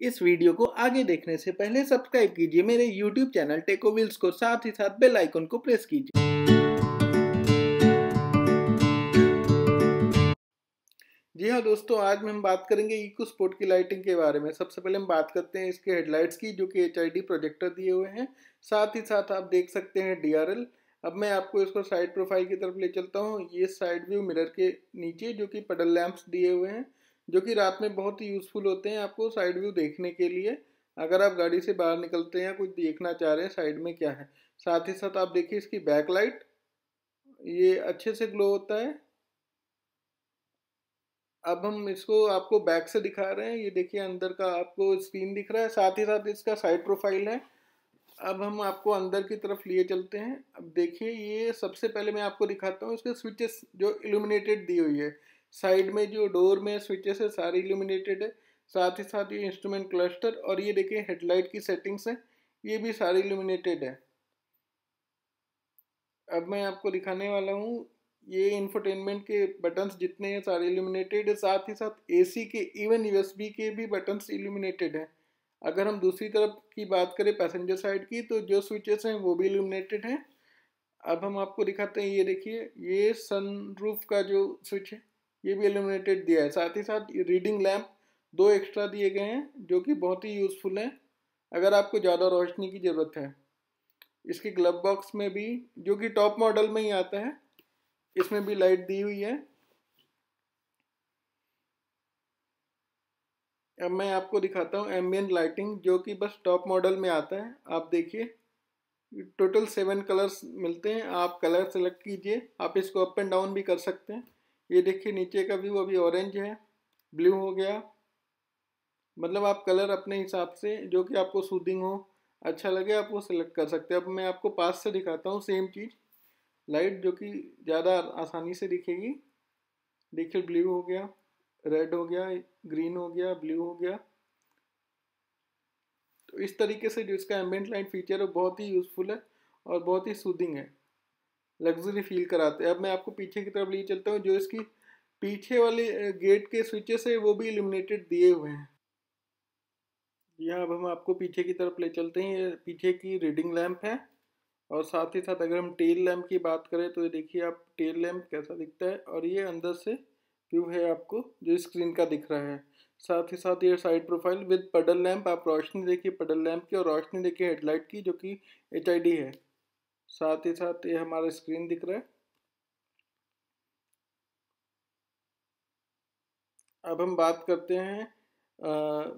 इस वीडियो को आगे देखने से पहले सब्सक्राइब कीजिए मेरे YouTube चैनल टेको व्हील्स को साथ ही साथ बेल आइकन को प्रेस कीजिए जी हाँ दोस्तों आज में हम बात करेंगे इको स्पोर्ट की लाइटिंग के बारे में सबसे पहले हम बात करते हैं इसके हेडलाइट्स की जो कि एच प्रोजेक्टर दिए हुए हैं साथ ही साथ आप देख सकते हैं डी अब मैं आपको इसको साइड प्रोफाइल की तरफ ले चलता हूँ ये साइड व्यू मिरर के नीचे जो कि पडल लैंप्स दिए हुए हैं जो कि रात में बहुत ही यूज़फुल होते हैं आपको साइड व्यू देखने के लिए अगर आप गाड़ी से बाहर निकलते हैं कुछ देखना चाह रहे हैं साइड में क्या है साथ ही साथ आप देखिए इसकी बैक लाइट ये अच्छे से ग्लो होता है अब हम इसको आपको बैक से दिखा रहे हैं ये देखिए अंदर का आपको स्क्रीन दिख रहा है साथ ही साथ इसका साइड प्रोफाइल है अब हम आपको अंदर की तरफ लिए चलते हैं अब देखिए ये सबसे पहले मैं आपको दिखाता हूँ इसके स्विचेस जो इल्यूमिनेटेड दी हुई है साइड में जो डोर में स्विचेस है सारी इल्यूमिनेटेड है साथ ही साथ ये इंस्ट्रूमेंट क्लस्टर और ये देखिए हेडलाइट की सेटिंग्स है ये भी सारे इल्यूमिनेटेड है अब मैं आपको दिखाने वाला हूँ ये इन्फोटेनमेंट के बटन्स जितने हैं सारे इल्यूमिनेटेड है साथ ही साथ एसी के इवन यूएसबी के भी बटन्स इल्यूमिनेटेड हैं अगर हम दूसरी तरफ की बात करें पैसेंजर साइड की तो जो स्विचेस हैं वो भी इल्यूमिनेटेड हैं अब हम आपको दिखाते हैं ये देखिए ये सन रूफ का जो स्विच है ये भी इल्यूमिनेटेड दिया है साथ ही साथ रीडिंग लैम्प दो एक्स्ट्रा दिए गए हैं जो कि बहुत ही यूज़फुल हैं अगर आपको ज़्यादा रोशनी की ज़रूरत है इसके ग्लब बॉक्स में भी जो कि टॉप मॉडल में ही आता है इसमें भी लाइट दी हुई है अब मैं आपको दिखाता हूँ एम्बियन लाइटिंग जो कि बस टॉप मॉडल में आता है आप देखिए टोटल सेवन कलर्स मिलते हैं आप कलर सेलेक्ट कीजिए आप इसको अप एंड डाउन भी कर सकते हैं ये देखिए नीचे का व्यू अभी ऑरेंज है ब्लू हो गया मतलब आप कलर अपने हिसाब से जो कि आपको सूदिंग हो अच्छा लगे आप वो सिलेक्ट कर सकते हैं अब मैं आपको पास से दिखाता हूँ सेम चीज़ लाइट जो कि ज़्यादा आसानी से दिखेगी देखिए ब्लू हो गया रेड हो गया ग्रीन हो गया ब्लू हो गया तो इस तरीके से जो इसका एम्बेंट लाइट फीचर है बहुत ही यूज़फुल है और बहुत ही सूदिंग है लग्जरी फील कराते हैं अब मैं आपको पीछे की तरफ ले चलता हूँ जो इसकी पीछे वाले गेट के स्विचेस है वो भी इल्यूमिनेटेड दिए हुए हैं यहाँ अब हम आपको पीछे की तरफ ले चलते हैं ये पीछे की रीडिंग लैम्प है और साथ ही साथ अगर हम टेल लैम्प की बात करें तो देखिए आप टेल लैम्प कैसा दिखता है और ये अंदर से व्यू है आपको जो स्क्रीन का दिख रहा है साथ ही साथ ये side profile with puddle lamp आप रोशनी देखिए पडल लैंप की और रोशनी देखिए हेडलाइट की जो कि एच है साथ ही साथ ये हमारा स्क्रीन दिख रहा है अब हम बात करते हैं आ,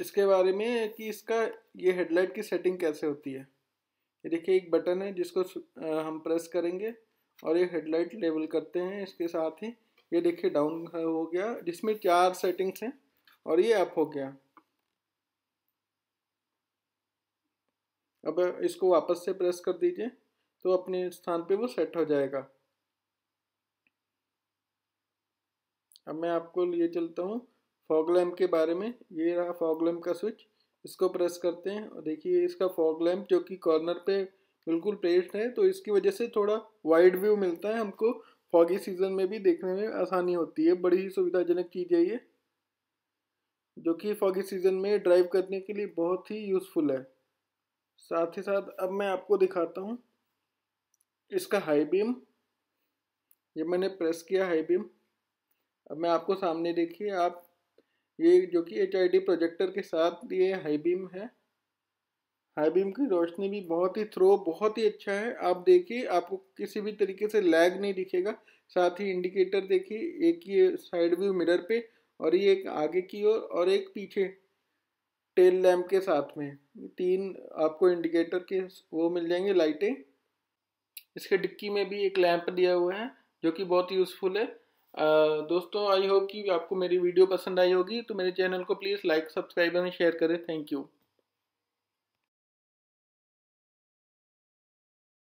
इसके बारे में कि इसका ये हेडलाइट की सेटिंग कैसे होती है ये देखिए एक बटन है जिसको हम प्रेस करेंगे और ये हेडलाइट लेवल करते हैं इसके साथ ही ये देखिए डाउन हो गया जिसमें चार सेटिंग्स हैं और ये अप हो गया अब इसको वापस से प्रेस कर दीजिए तो अपने स्थान पे वो सेट हो जाएगा अब मैं आपको लिए चलता हूँ फॉग लैम्प के बारे में ये रहा फॉग लैम्प का स्विच इसको प्रेस करते हैं और देखिए इसका फॉग लैम्प जो कि कॉर्नर पे बिल्कुल प्लेस्ड है तो इसकी वजह से थोड़ा वाइड व्यू मिलता है हमको फॉगी सीजन में भी देखने में आसानी होती है बड़ी ही सुविधाजनक चीज़ है ये जो कि फॉगी सीजन में ड्राइव करने के लिए बहुत ही यूज़फुल है साथ ही साथ अब मैं आपको दिखाता हूँ इसका हाई बीम ये मैंने प्रेस किया हाई बीम अब मैं आपको सामने देखिए आप ये जो कि एच प्रोजेक्टर के साथ ये हाई बीम है हाई बीम की रोशनी भी बहुत ही थ्रो बहुत ही अच्छा है आप देखिए आपको किसी भी तरीके से लैग नहीं दिखेगा साथ ही इंडिकेटर देखिए एक ये साइड व्यू मिरर पे और ये एक आगे की ओर और, और एक पीछे टेल लैम्प के साथ में तीन आपको इंडिकेटर के वो मिल जाएंगे लाइटें इसके डिक्की में भी एक लैंप दिया हुआ है जो कि बहुत यूज़फुल है आ, दोस्तों आई होप कि आपको मेरी वीडियो पसंद आई होगी तो मेरे चैनल को please like subscribe and share करें थैंक यू